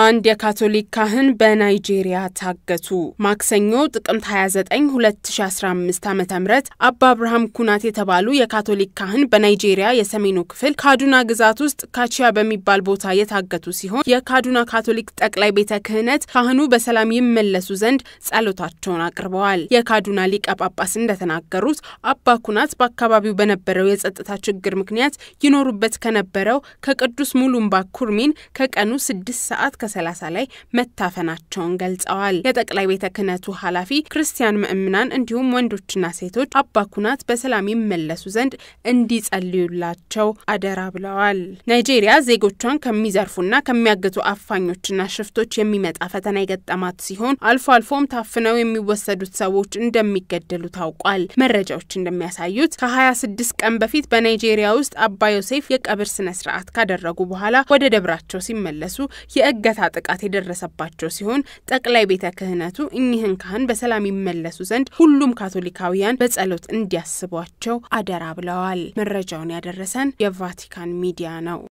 አንድ የካቶሊክ ካህን በናይጄሪያ ታገቱ። ማክሰኞ ጥቅምት 29 2015 ዓ ም አባ አብርሃም ኩናት የተባሉ የካቶሊክ ካህን በናይጄሪያ የሰሜኑ ክፍል ካዱና ግዛት ውስጥ ካቺያ በሚባል ቦታ የታገቱ ሲሆን የካዱና ካቶሊክ ጠቅላይ ቤተ ክህነት ካህኑ በሰላም ይመለሱ ዘንድ ጸሎታቸውን አቅርበዋል። የካዱና ሊቀ ጳጳስ እንደተናገሩት አባ ኩናት በአካባቢው በነበረው የጸጥታ ችግር ምክንያት ይኖሩበት ከነበረው ከቅዱስ ሙሉምባ ኩርሚን ከቀኑ ስድስት ሰዓት እስከ 30 ላይ መታፈናቸውን ገልጸዋል። የጠቅላይ ቤተ ክህነቱ ኃላፊ ክርስቲያን ምእምናን እንዲሁም ወንዶችና ሴቶች አባኩናት በሰላም ይመለሱ ዘንድ እንዲጸልዩላቸው አደራ ብለዋል። ናይጄሪያ ዜጎቿን ከሚዘርፉና ከሚያግቱ አፋኞችና ሽፍቶች የሚመጣ ፈተና የገጠማት ሲሆን አልፎ አልፎም ታፍነው የሚወሰዱት ሰዎች እንደሚገደሉ ታውቋል። መረጃዎች እንደሚያሳዩት ከ26 ቀን በፊት በናይጄሪያ ውስጥ አባ ዮሴፍ የቀብር ስነ ስርዓት ካደረጉ በኋላ ወደ ደብራቸው ሲመለሱ የእገ የእገታ ጥቃት የደረሰባቸው ሲሆን ጠቅላይ ቤተ ክህነቱ እኚህን ካህን በሰላም ይመለሱ ዘንድ ሁሉም ካቶሊካውያን በጸሎት እንዲያስቧቸው አደራ ብለዋል። መረጃውን ያደረሰን የቫቲካን ሚዲያ ነው።